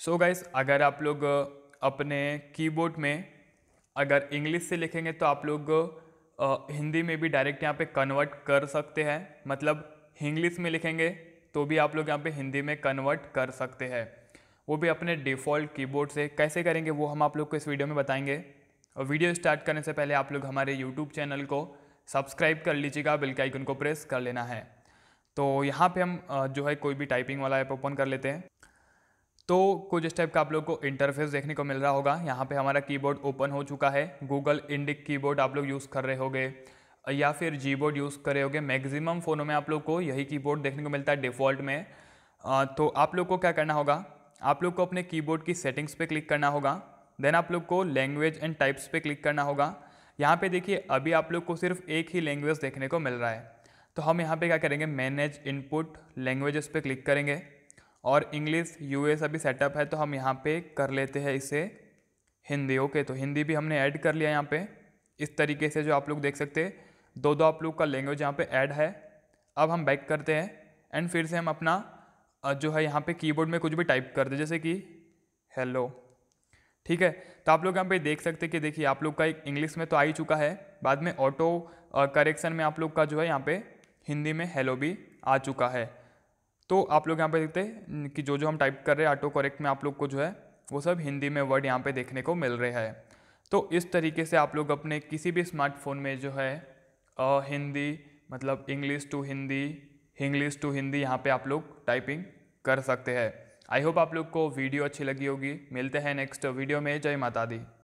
सो so guys अगर आप लोग अपने कीबोर्ड में अगर इंग्लिश से लिखेंगे तो आप लोग हिंदी में भी डायरेक्ट यहाँ पे कन्वर्ट कर सकते हैं मतलब इंग्लिश में लिखेंगे तो भी आप लोग यहाँ पे हिंदी में कन्वर्ट कर सकते हैं वो भी अपने डिफ़ॉल्ट कीबोर्ड से कैसे करेंगे वो हम आप लोग को इस वीडियो में बताएंगे और वीडियो स्टार्ट करने से पहले आप लोग हमारे यूट्यूब चैनल को सब्सक्राइब कर लीजिएगा बिल आइकन को प्रेस कर लेना है तो यहाँ पे हम जो है कोई भी टाइपिंग वाला ऐप ओपन कर लेते हैं तो कुछ इस टाइप का आप लोग को इंटरफेस देखने को मिल रहा होगा यहाँ पे हमारा कीबोर्ड ओपन हो चुका है गूगल इंडिक कीबोर्ड आप लोग यूज़ कर रहे होगे या फिर जी बोर्ड यूज़ कर रहे होगे मैक्सिमम फ़ोनों में आप लोग को यही कीबोर्ड देखने को मिलता है डिफ़ॉल्ट में तो आप लोग को क्या करना होगा आप लोग को अपने कीबोर्ड की सेटिंग्स पर क्लिक करना होगा देन आप लोग को लैंग्वेज एंड टाइप्स पर क्लिक करना होगा यहाँ पे देखिए अभी आप लोग को सिर्फ एक ही लैंग्वेज देखने को मिल रहा है तो हम यहाँ पे क्या करेंगे मैनेज इनपुट लैंग्वेजेस पे क्लिक करेंगे और इंग्लिश यू एस अभी सेटअप है तो हम यहाँ पे कर लेते हैं इसे हिंदी ओके तो हिंदी भी हमने ऐड कर लिया यहाँ पे इस तरीके से जो आप लोग देख सकते दो दो आप लोग का लैंग्वेज यहाँ पे ऐड है अब हम बैक करते हैं एंड फिर से हम अपना जो है यहाँ पे कीबोर्ड में कुछ भी टाइप कर दे जैसे कि हेलो ठीक है तो आप लोग यहाँ पे देख सकते हैं कि देखिए आप लोग का एक इंग्लिश में तो आ ही चुका है बाद में ऑटो करेक्शन में आप लोग का जो है यहाँ पर हिंदी में हेलो भी आ चुका है तो आप लोग यहाँ पे देखते हैं कि जो जो हम टाइप कर रहे हैं ऑटो करेक्ट में आप लोग को जो है वो सब हिंदी में वर्ड यहाँ पे देखने को मिल रहे हैं तो इस तरीके से आप लोग अपने किसी भी स्मार्टफोन में जो है अ हिंदी मतलब English to Hindi English to Hindi यहाँ पे आप लोग टाइपिंग कर सकते हैं आई होप आप लोग को वीडियो अच्छी लगी होगी मिलते हैं नेक्स्ट वीडियो में जय माता दी